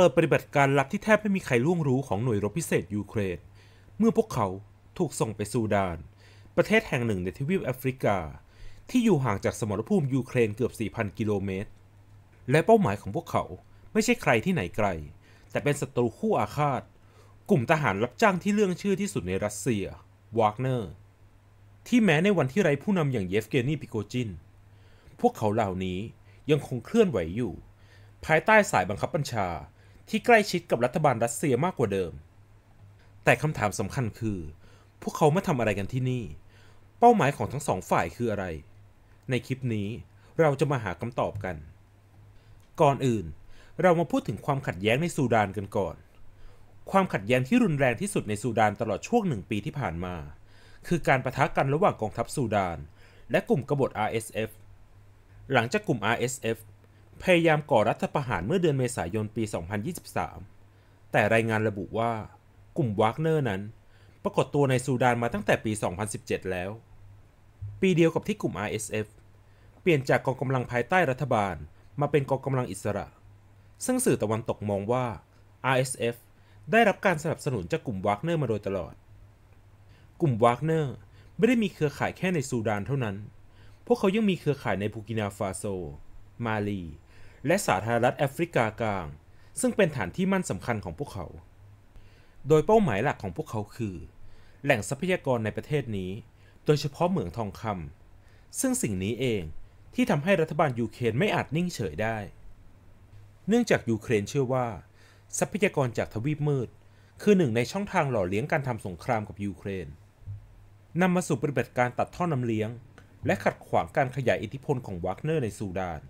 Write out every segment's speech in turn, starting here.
ปิดปฏิบัติการลับที่แทบไม่มีใครล่วงรู้ของหน่วยรบพิเศษยูเครน เมื่อพวกเขาถูกส่งไปซูดาน ประเทศแห่งหนึ่งในทวีปแอฟริกา ที่อยู่ห่างจากสมรภูมิยูเครนเกือบ 4,000 กิโลเมตร และเป้าหมายของพวกเขาไม่ใช่ใครที่ไหนไกล แต่เป็นศัตรูคู่อาฆาต กลุ่มทหารรับจ้างที่เรื่องชื่อที่สุดในรัสเซียวากเนอร์ที่แม้ในวันที่ไร้ผู้นำอย่างเยฟเกนีปิโกจินพวกเขาเหล่านี้ยังคงเคลื่อนไหวอยู่ ภายใต้สายบังคับบัญชาที่ใกล้ชิดกับรัฐบาลรัสเซียมากกว่าเดิม แต่คำถามสำคัญคือ พวกเขามาทำอะไรกันที่นี่ เป้าหมายของทั้งสองฝ่ายคืออะไร ในคลิปนี้เราจะมาหาคำตอบกัน ก่อนอื่น เรามาพูดถึงความขัดแย้งในซูดานกันก่อน ความขัดแย้งที่รุนแรงที่สุดในซูดานตลอดช่วงหนึ่งปีที่ผ่านมา คือการประทะกันระหว่างกองทัพซูดาน และกลุ่มกบฏ RSF หลังจากกลุ่ม RSF พยายามก่อรัฐประหารเมื่อเดือนเมษายนปี 2023 แต่รายงานระบุว่ากลุ่มวากเนอร์นั้นปรากฏตัวในซูดานมาตั้งแต่ปี 2017 แล้ว ปีเดียวกับที่กลุ่ม RSF เปลี่ยนจากกองกำลังภายใต้รัฐบาลมาเป็นกองกำลังอิสระซึ่งสื่อตะวันตกมองว่า RSF ได้รับการสนับสนุนจากกลุ่มวากเนอร์มาโดยตลอด กลุ่มวากเนอร์ไม่ได้มีเครือข่ายแค่ในซูดานเท่านั้น พวกเขายังมีเครือข่ายในบูกินาฟาโซ มาลีและสาธารณรัฐ แอฟริกากลาง ซึ่งเป็นฐานที่มั่นสำคัญของพวกเขา โดยเป้าหมายหลักของพวกเขาคือ แหล่งทรัพยากรในประเทศนี้โดยเฉพาะเหมืองทองคำซึ่งสิ่งนี้เองที่ทำให้รัฐบาลยูเครนไม่อาจนิ่งเฉยได้ เนื่องจากยูเครนเชื่อว่า ทรัพยากรจากทวีปมืด คือหนึ่งในช่องทางหล่อเลี้ยงการทำสงครามกับยูเครนนำมาสู่ปฏิบัติการตัดท่อน้ำเลี้ยง และขัดขวางการขยายอิทธิพลของวัคเนอร์ในซูดาน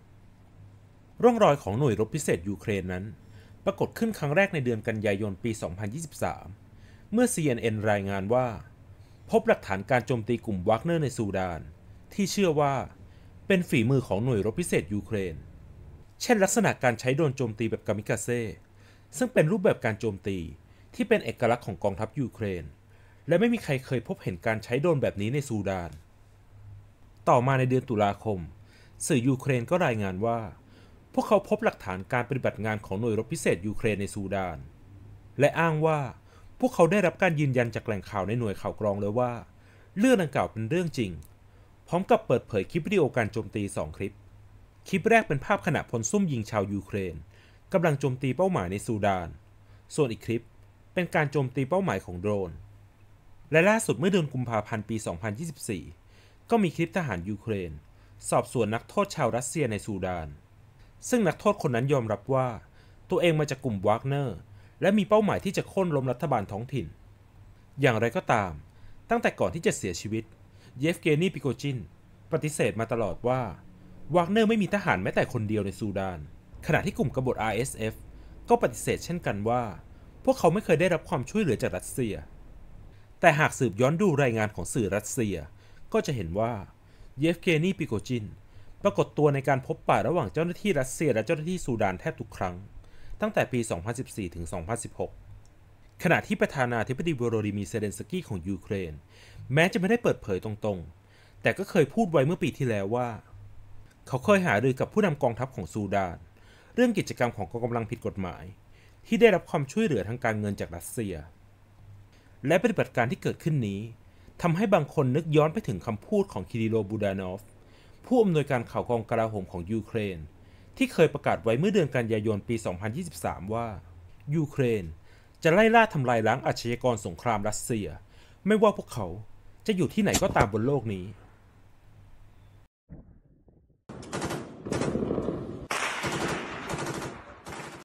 ร่องรอยของหน่วยรบพิเศษยูเครนนั้น ปรากฏขึ้นครั้งแรกในเดือนกันยายนปี 2023 เมื่อ CNN รายงานว่า พบหลักฐานการโจมตีกลุ่มวากเนอร์ในซูดาน ที่เชื่อว่า เป็นฝีมือของหน่วยรบพิเศษยูเครน เช่นลักษณะการใช้โดนโจมตีแบบกามิกาเซ่ซึ่งเป็นรูปแบบการโจมตีที่เป็นเอกลักษณ์ของกองทัพยูเครน และไม่มีใครเคยพบเห็นการใช้โดนแบบนี้ในซูดาน ต่อมาในเดือนตุลาคม สื่อยูเครนก็รายงานว่าพวกเขาพบหลักฐานการปฏิบัติงานของหน่วยรบพิเศษยูเครนในซูดาน และอ้างว่า พวกเขาได้รับการยืนยันจากแหล่งข่าวในหน่วยข่าวกรองเลยว่า เรื่องดังกล่าวเป็นเรื่องจริง พร้อมกับเปิดเผยคลิปวิดีโอการโจมตี 2 คลิป คลิปแรกเป็นภาพขณะพลซุ่มยิงชาวยูเครนกำลังโจมตีเป้าหมายในซูดาน ส่วนอีกคลิปเป็นการโจมตีเป้าหมายของโดรน และล่าสุดเมื่อเดือนกุมภาพันธ์ปี 2024 ก็มีคลิปทหารยูเครน สอบสวนนักโทษชาวรัสเซียในซูดานซึ่งนักโทษคนนั้นยอมรับว่าตัวเองมาจากกลุ่มวากเนอร์ และมีเป้าหมายที่จะโค่นล้มรัฐบาลท้องถิ่น อย่างไรก็ตาม ตั้งแต่ก่อนที่จะเสียชีวิต เยฟเกนีปิโกจิน ปฏิเสธมาตลอดว่าวากเนอร์ไม่มีทหารแม้แต่คนเดียวในซูดาน ขณะที่กลุ่มกบฏ RSF ก็ปฏิเสธเช่นกันว่า พวกเขาไม่เคยได้รับความช่วยเหลือจากรัสเซีย แต่หากสืบย้อนดูรายงานของสื่อรัสเซีย ก็จะเห็นว่าเยฟเกนีปิโกจินปรากฏตัวในการพบปะระหว่างเจ้าหน้าที่รัสเซียและเจ้าหน้าที่ซูดานแทบทุกครั้ง ตั้งแต่ปี 2014 ถึง 2016 ขณะที่ประธานาธิบดีวโรดิมีเซเดนสกี้ของยูเครน แม้จะไม่ได้เปิดเผยตรงๆ แต่ก็เคยพูดไว้เมื่อปีที่แล้วว่า เขาเคยหารือกับผู้นำกองทัพของซูดาน เรื่องกิจกรรมของกองกำลังผิดกฎหมาย ที่ได้รับความช่วยเหลือทางการเงินจากรัสเซีย และปฏิบัติการที่เกิดขึ้นนี้ทำให้บางคนนึกย้อนไปถึงคำพูดของคิริโล บูดานอฟผู้อำนวยการข่าวกองกลาโหมของยูเครน ที่เคยประกาศไว้เมื่อเดือนกันยายนปี 2023 ว่า ยูเครน จะไล่ล่าทำลายล้างอาชญากรสงครามรัสเซีย ไม่ว่าพวกเขาจะอยู่ที่ไหนก็ตามบนโลกนี้